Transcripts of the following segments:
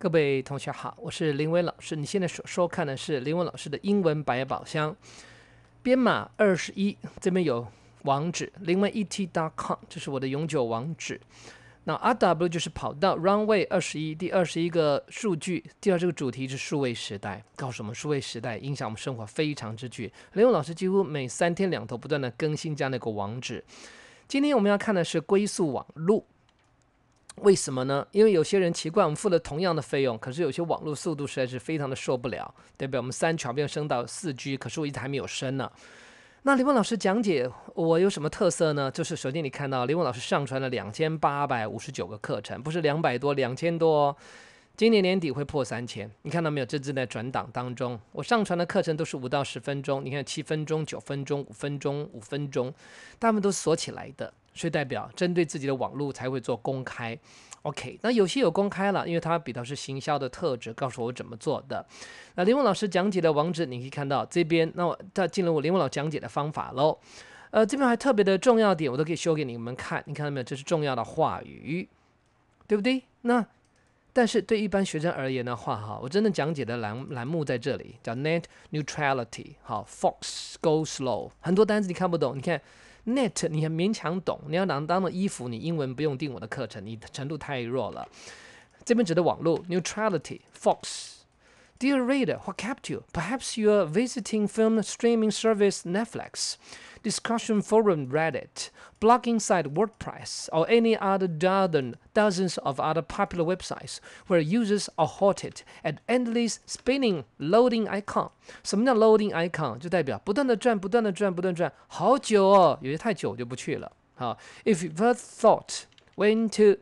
各位同学好，我是林伟老师。你现在所收看的是林伟老师的英文百宝箱，编码二十一，这边有网址林伟 et.com，这是我的永久网址。那 RW 就是跑道 Runway 二十一，第二十一个数据，第二个主题是数位时代，告诉我们数位时代影响我们生活非常之巨。林伟老师几乎每三天两头不断的更新这样的一个网址。今天我们要看的是归宿网路。为什么呢？因为有些人奇怪，我们付了同样的费用，可是有些网络速度实在是非常的受不了，对不对？我们三桥变升到四 G，可是我一直还没有升呢。那李文老师讲解我有什么特色呢？就是首先你看到李文老师上传了两千八百五十九个课程，不是两百多，两千多，哦。今年年底会破三千。你看到没有？这正在转档当中。我上传的课程都是五到十分钟，你看七分钟、九分钟、五分钟、五分钟，大部分都锁起来的。以代表针对自己的网络才会做公开，OK？那有些有公开了，因为它比较是行销的特质，告诉我怎么做的。那林文老师讲解的网址你可以看到这边，那我再进入我林文老师讲解的方法喽。呃，这边还特别的重要点，我都可以修给你们看。你看到没有？这是重要的话语，对不对？那但是对一般学生而言的话，哈，我真的讲解的栏栏目在这里，叫 Net Neutrality，好，Fox Go Slow，很多单词你看不懂，你看。Net，你很勉强懂，你要拿当的衣服，你英文不用订我的课程，你程度太弱了。这边指的网络，Neutrality，Fox。Dear reader, what kept you? Perhaps you are visiting film streaming service Netflix, discussion forum Reddit, blogging site WordPress, or any other dozen, dozens of other popular websites where users are halted at endless spinning loading icon。什么叫 loading icon？就代表不断的转，不断的转，不断转，好久哦，有些太久就不去了。啊，If you first thought went to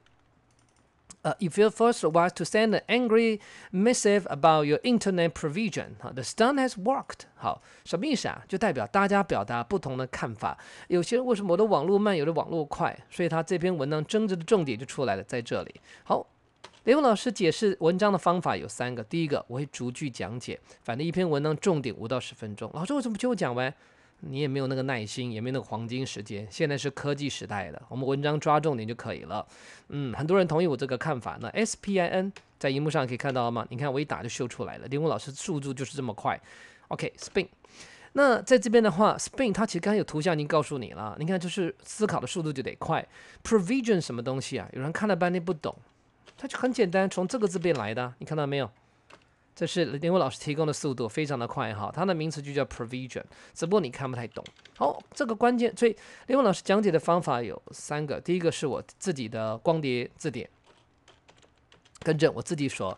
呃，If your first was to send an angry message about your internet provision，哈，the stunt has worked。好，什么意思啊？就代表大家表达不同的看法。有些人为什么我的网络慢，有的网络快？所以他这篇文章争执的重点就出来了，在这里。好，文老师解释文章的方法有三个。第一个，我会逐句讲解。反正一篇文章重点五到十分钟。老师，为什么不全讲完？你也没有那个耐心，也没有那个黄金时间。现在是科技时代的，我们文章抓重点就可以了。嗯，很多人同意我这个看法。那 S P I N 在荧幕上可以看到了吗？你看我一打就秀出来了，林峰老师速度就是这么快。OK，Spin。那在这边的话，Spin 它其实刚才有图像已经告诉你了。你看，就是思考的速度就得快。Provision 什么东西啊？有人看了半天不懂，它就很简单，从这个字变来的。你看到没有？这是林伟老师提供的速度非常的快哈，它的名词就叫 provision，只不过你看不太懂。好，这个关键，所以林伟老师讲解的方法有三个，第一个是我自己的光碟字典，跟着我自己所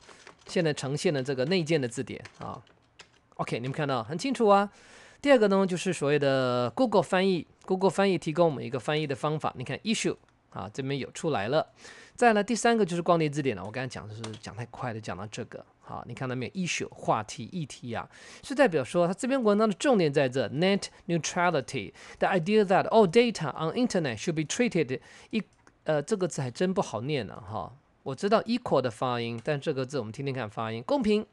现在呈现的这个内建的字典啊。OK，你们看到很清楚啊。第二个呢，就是所谓的 Google 翻译，Google 翻译提供我们一个翻译的方法，你看 issue。啊，这边有出来了。再来第三个就是光碟字典了。我刚才讲的是讲太快的，讲到这个。好，你看到没有？u e 话题议题啊，是代表说它这篇文章的重点在这。Net neutrality，the idea that all data on internet should be treated 一呃，这个字还真不好念呢哈。我知道 equal 的发音，但这个字我们听听看发音。公平。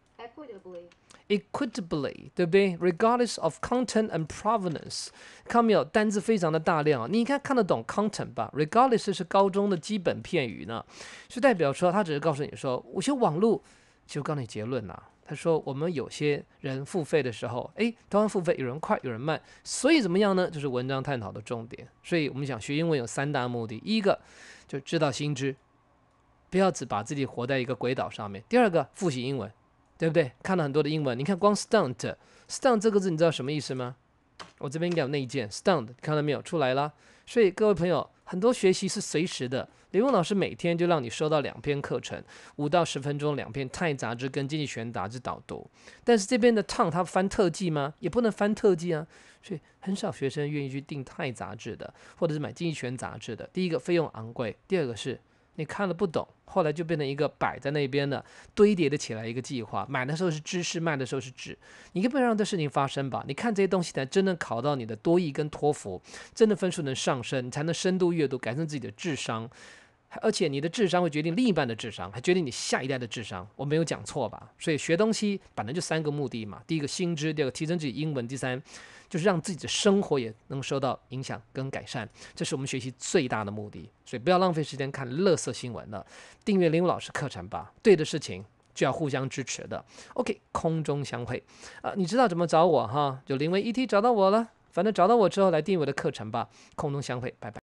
Equitably，对不对？Regardless of content and provenance，看到没有？单字非常的大量啊。你看看得懂 content 吧？Regardless 是高中的基本片语呢，是代表说他只是告诉你说，我些网络就告诉你结论呐。他说我们有些人付费的时候，哎，同样付费有人快有人慢，所以怎么样呢？就是文章探讨的重点。所以我们想学英文有三大目的：一个就知道新知，不要只把自己活在一个鬼岛上面；第二个复习英文。对不对？看了很多的英文，你看光 stunt，stunt 这个字你知道什么意思吗？我这边有内建 s t u n t 看到没有？出来了。所以各位朋友，很多学习是随时的。李峰老师每天就让你收到两篇课程，五到十分钟两篇泰杂志跟经济权杂志导读。但是这边的烫》它 n 翻特技吗？也不能翻特技啊，所以很少学生愿意去订泰杂志的，或者是买经济权杂志的。第一个费用昂贵，第二个是。你看了不懂，后来就变成一个摆在那边的堆叠的起来一个计划。买的时候是知识，卖的时候是纸，你根本让这事情发生吧？你看这些东西，才真的考到你的多义跟托福，真的分数能上升，你才能深度阅读，改善自己的智商。而且你的智商会决定另一半的智商，还决定你下一代的智商，我没有讲错吧？所以学东西本来就三个目的嘛，第一个新知，第二个提升自己英文，第三就是让自己的生活也能受到影响跟改善，这是我们学习最大的目的。所以不要浪费时间看乐色新闻了，订阅林武老师课程吧。对的事情就要互相支持的。OK，空中相会啊，你知道怎么找我哈？就零 V 一 T 找到我了，反正找到我之后来订我的课程吧。空中相会，拜拜。